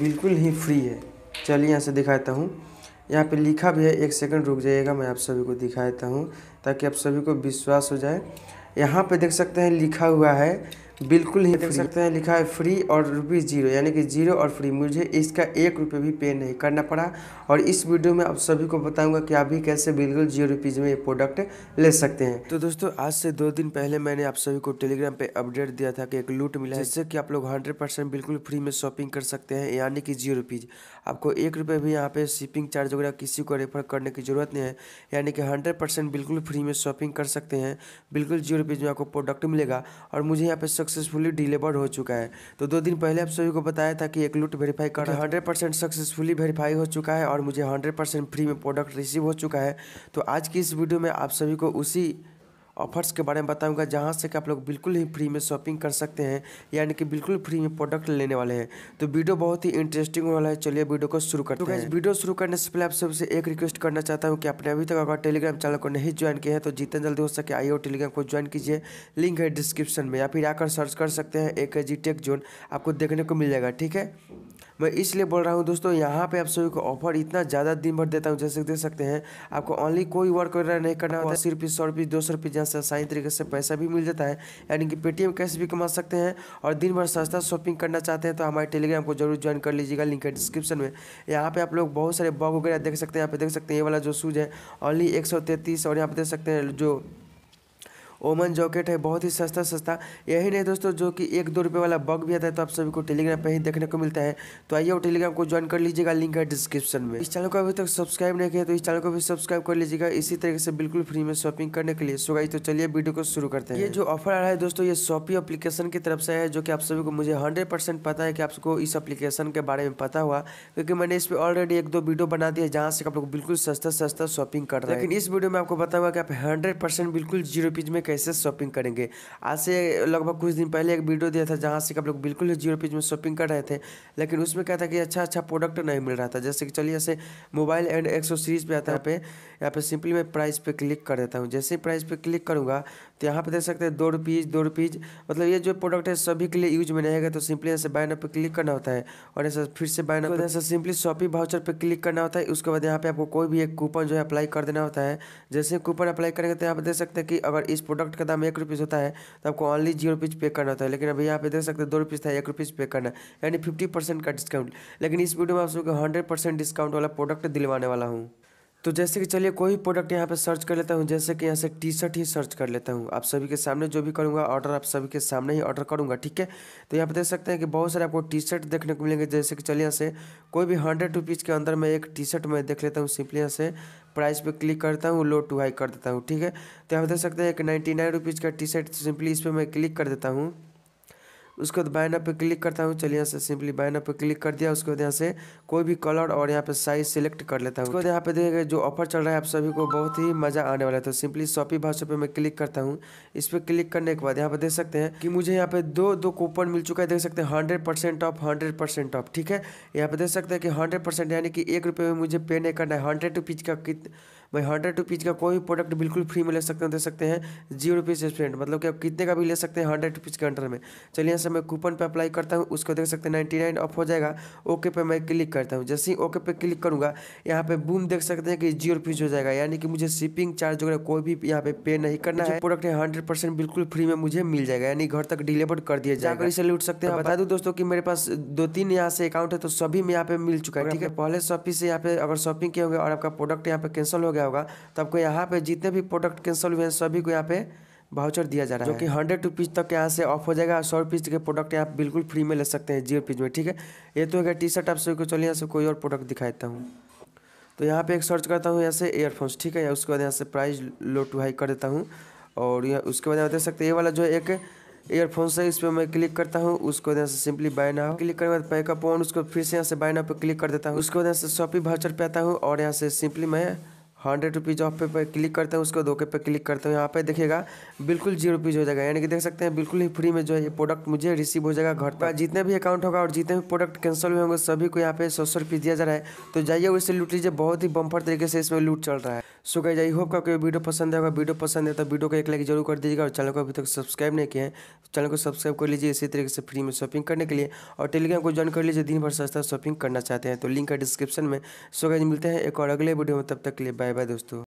बिल्कुल ही फ्री है चलिए यहाँ से दिखाता हूँ यहाँ पे लिखा भी है एक सेकंड रुक जाइएगा मैं आप सभी को दिखाता हूँ ताकि आप सभी को विश्वास हो जाए यहाँ पे देख सकते हैं लिखा हुआ है बिल्कुल ही तो देख सकते हैं लिखा है फ्री और रुपीज़ जीरो यानी कि जीरो और फ्री मुझे इसका एक रुपये भी पे नहीं करना पड़ा और इस वीडियो में आप सभी को बताऊंगा कि आप भी कैसे बिल्कुल जीरो रुपीज़ में ये प्रोडक्ट ले सकते हैं तो दोस्तों आज से दो दिन पहले मैंने आप सभी को टेलीग्राम पर अपडेट दिया था कि एक लूट मिला है जिससे कि आप लोग हंड्रेड बिल्कुल फ्री में शॉपिंग कर सकते हैं यानी कि जीरो रुपीज़ आपको एक रुपये भी यहाँ पर शिपिंग चार्ज वगैरह किसी को रेफर करने की ज़रूरत नहीं है यानी कि हंड्रेड बिल्कुल फ्री में शॉपिंग कर सकते हैं बिल्कुल जीरो रुपीज़ में आपको प्रोडक्ट मिलेगा और मुझे यहाँ पर सक्सेसफुली डिलीवर्ड हो चुका है तो दो दिन पहले आप सभी को बताया था कि एक लूट वेरीफाई कर हंड्रेड परसेंट सक्सेसफुली वेरीफाई हो चुका है और मुझे हंड्रेड परसेंट फ्री में प्रोडक्ट रिसीव हो चुका है तो आज की इस वीडियो में आप सभी को उसी ऑफर्स के बारे में बताऊंगा जहां से कि आप लोग बिल्कुल ही फ्री में शॉपिंग कर सकते हैं यानी कि बिल्कुल फ्री में प्रोडक्ट लेने वाले हैं तो वीडियो बहुत ही इंटरेस्टिंग होने वाला है चलिए वीडियो को शुरू करते तो हैं वीडियो शुरू करने से पहले आप सबसे एक रिक्वेस्ट करना चाहता हूँ कि आपने अभी तक अगर टेलीग्राम चैनल को नहीं ज्वाइन किया है तो जितना जल्दी हो सके आइए टेलीग्राम को ज्वाइन कीजिए लिंक है डिस्क्रिप्शन में या फिर आकर सर्च कर सकते हैं एक जी टेक जोन आपको देखने को मिल जाएगा ठीक है मैं इसलिए बोल रहा हूँ दोस्तों यहाँ पे आप सभी को ऑफर इतना ज़्यादा दिन भर देता हूँ जैसे देख सकते हैं आपको ऑनली कोई वर्क वगैरह नहीं करना होता सिर्फ सौ रुपये दो सौ रुपये जहाँ से आसानी तरीके से पैसा भी मिल जाता है यानी कि पेटीएम कैश भी कमा सकते हैं और दिन भर सस्ता शॉपिंग करना चाहते हैं तो हमारे टेलीग्राम को जरूर ज्वाइन कर लीजिएगा लिंक है डिस्क्रिप्शन में यहाँ पे आप लोग बहुत सारे बॉग वगैरह देख सकते हैं यहाँ पे देख सकते हैं ये वाला जो शूज़ है ऑनली एक और यहाँ पे देख सकते हैं जो ओमन जॉकेट है बहुत ही सस्ता सस्ता यही नहीं दोस्तों जो कि एक दो रुपये वाला बग भी आता है तो आप सभी को टेलीग्राम पर ही देखने को मिलता है तो आइए वो टेलीग्राम को ज्वाइन कर लीजिएगा लिंक है डिस्क्रिप्शन में इस चैनल को अभी तक सब्सक्राइब नहीं किया तो इस चैनल को भी सब्सक्राइब कर लीजिएगा इसी तरीके से बिल्कुल फ्री में शॉपिंग करने के लिए सोगाई तो चलिए वीडियो को शुरू करते हैं ये जो ऑफर आ रहा है दोस्तों ये शॉपी एप्लीकेशन की तरफ से है जो कि आप सभी को मुझे हंड्रेड परसेंट पता है कि आपको इस एप्लीकेशन के बारे में पता हुआ क्योंकि मैंने इस पर ऑलरेडी एक दो वीडियो बना दिया जहाँ से आप लोग बिल्कुल सस्ता सस्ता शॉपिंग कर रहे हैं लेकिन इस वीडियो में आपको पता हुआ कि आप हंड्रेड बिल्कुल जीरो पीज में कैसे शॉपिंग करेंगे आज से लगभग कुछ दिन पहले एक वीडियो दिया था जहाँ से आप लोग बिल्कुल ही जीरो पेज में शॉपिंग कर रहे थे लेकिन उसमें क्या था कि अच्छा अच्छा प्रोडक्ट नहीं मिल रहा था जैसे कि चलिए ऐसे मोबाइल एंड एक्सो सीरीज़ पे आता है पे यहाँ पे सिंपली मैं प्राइस पे क्लिक कर देता हूँ जैसे ही प्राइस पे क्लिक करूँगा तो यहाँ पे देख सकते हैं दो रुपीज़ दो रुपीज़ मतलब ये जो प्रोडक्ट है सभी के लिए यूज में रहेगा तो सिंपली ऐसे बाय नाउ पे क्लिक करना होता है और ऐसा फिर से बाय ऐसा सिंपली शॉपिंग भाउचर पर क्लिक करना होता है उसके बाद यहाँ पे आपको कोई भी एक कूपन जो है अप्लाई कर देना होता है जैसे कूपन अप्लाई करेंगे तो यहाँ पर देख सकते हैं कि अगर इस प्रोडक्ट का दाम एक रुपीज़ होता है तो आपको ऑनली जीरो रुपीज़ पे करना होता है लेकिन अभी यहाँ पे देख सकते हैं दो रुपीज़ था एक रुपीज़ पे करना यानी फिफ्टी परसेंट का डिस्काउंट लेकिन इस वीडियो में आप सबको हंड्रेड परसेंट डिस्काउंट वाला प्रोडक्ट दिलवाने वाला हूँ तो जैसे कि चलिए कोई प्रोडक्ट यहाँ पे सर्च कर लेता हूँ जैसे कि यहाँ से टी शर्ट ही सर्च कर लेता हूँ आप सभी के सामने जो भी करूँगा ऑर्डर आप सभी के सामने ही ऑर्डर करूँगा ठीक है तो यहाँ पे देख सकते हैं कि बहुत सारे आपको टी शर्ट देखने को मिलेंगे जैसे कि चलिए यहाँ से कोई भी हंड्रेड रुपीज़ के अंदर मैं एक टी शर्ट मैं देख लेता हूँ सिंपली यहाँ से प्राइस पर क्लिक करता हूँ लो टू हाई कर देता हूँ ठीक है तो यहाँ पर देख सकते हैं कि नाइन्टी नाइन रुपीज़ का टी शर्ट सिंपली इस पर मैं क्लिक कर देता हूँ उसके बाद बाइना पे क्लिक करता हूँ चलिए यहाँ से सिंपली बाइना पे क्लिक कर दिया उसके बाद यहाँ से कोई भी कलर और यहाँ पे साइज सेलेक्ट कर लेता हूँ उसके बाद यहाँ पे देखिए जो ऑफर चल रहा है आप सभी को बहुत ही मज़ा आने वाला है तो सिंपली शॉपी भाषा पे मैं क्लिक करता हूँ इस पर क्लिक करने के बाद यहाँ पे देख सकते हैं कि मुझे यहाँ पे दो दो कूपन मिल चुका है देख सकते हैं hundred percent off hundred percent off ठीक है यहाँ पे देख सकते हैं कि हंड्रेड परसेंट यानी कि एक रुपये में मुझे पे नहीं करना है हंड्रेड रुपीज़ का भाई हंड्रेड रुपीज़ का कोई भी प्रोडक्ट बिल्कुल फ्री में ले सकते हैं दे सकते हैं जीरो रुपीज़ स्टूडेंट मतलब कि आप कितने का भी ले सकते हैं हंड्रेड रुपीज़ के अंडर में चलिए यहाँ से मैं कूपन पे अप्लाई करता हूँ उसको देख सकते हैं नाइन्टी नाइन ऑफ हो जाएगा ओके पे मैं क्लिक करता हूँ जैसे ही ओके पे क्लिक करूँगा यहाँ पे बूम देख सकते हैं कि जीरो रुपीज़ हो जाएगा यानी कि मुझे शिपिंग चार्ज वगैरह कोई भी यहाँ पे पे नहीं करना है प्रोडक्ट है हंड्रेड परसेंट बिल्कुल फ्री में मुझे मिल जाएगा यानी घर तक डिलीवर कर दिया जाएगा इसे लूट सकते हैं बता दूँ दोस्तों कि मेरे पास दो तीन यहाँ से अकाउंट है तो सभी में यहाँ पे मिल चुका है ठीक है पहले शॉपिंग से यहाँ पे अगर शॉपिंग किए होंगे और आपका प्रोडक्ट यहाँ पे कैंसिल हो गया होगा तो आपको यहाँ पे जितने भी प्रोडक्ट कैंसिल हुए हैं सभी को यहाँ पे भाउचर दिया जा रहा है जो कि हंड्रेड रुपीज़ तक यहाँ से ऑफ हो जाएगा और सौ रुपीज़ के प्रोडक्ट यहाँ बिल्कुल फ्री में ले सकते हैं जियो रुपीज़ में ठीक है ये तो अगर टी शर्ट आप सभी को चलिए यहाँ से कोई और प्रोडक्ट दिखा देता हूँ तो यहाँ पे एक सर्च करता हूँ यहाँ से एयरफोन्स ठीक है या उसके बाद यहाँ से प्राइस लो टू हाई कर देता हूँ और यह उसके बाद यहाँ देख सकते हैं ये वाला जो एक ईयरफोन्स है इस पर मैं क्लिक करता हूँ उसको यहाँ से सिंपली बाय नाउ क्लिक करने के बाद पैकअप ऑन उसको फिर से यहाँ से बाय नाउ पे क्लिक कर देता हूँ उसके बाद यहाँ से शॉपिंग भाउचर पे आता हूँ और यहाँ से सिंपली मैं हंड्रेड रुपीज़ ऑफ पे, पर क्लिक करते हैं उसको धोखे पे क्लिक करते हैं यहाँ पे देखिएगा बिल्कुल जीरो रुपीज़ हो जाएगा यानी कि देख सकते हैं बिल्कुल ही फ्री में जो है ये प्रोडक्ट मुझे रिसीव हो जाएगा घर पर जितने भी अकाउंट होगा और जितने भी प्रोडक्ट कैंसिल हुए होंगे सभी को यहाँ पे सौ सौ रुपीज़ दिया जा रहा है तो जाइए उससे लूट लीजिए बहुत ही बम्फर तरीके से इसमें लूट चल रहा है सो गाइज आई होप का कोई वीडियो पसंद आएगा वीडियो पसंद है तो वीडियो को एक लाइक जरूर कर दीजिएगा और चैनल को अभी तक सब्सक्राइब नहीं किया है चैनल तो को सब्सक्राइब कर लीजिए इसी तरीके से फ्री में शॉपिंग करने के लिए और टेलीग्राम को ज्वाइन कर लीजिए दिन भर सस्ता शॉपिंग करना चाहते हैं तो लिंक है डिस्क्रिप्शन में सो गाइज मिलते हैं एक और अगले वीडियो में तब तक के लिए बाय बाय दोस्तों